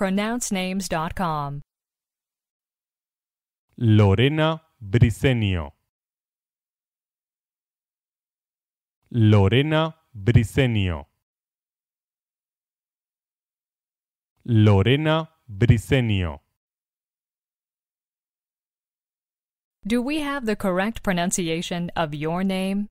pronouncenames.com. Lorena Briceño. Lorena Briceño. Lorena Brisenio. Do we have the correct pronunciation of your name?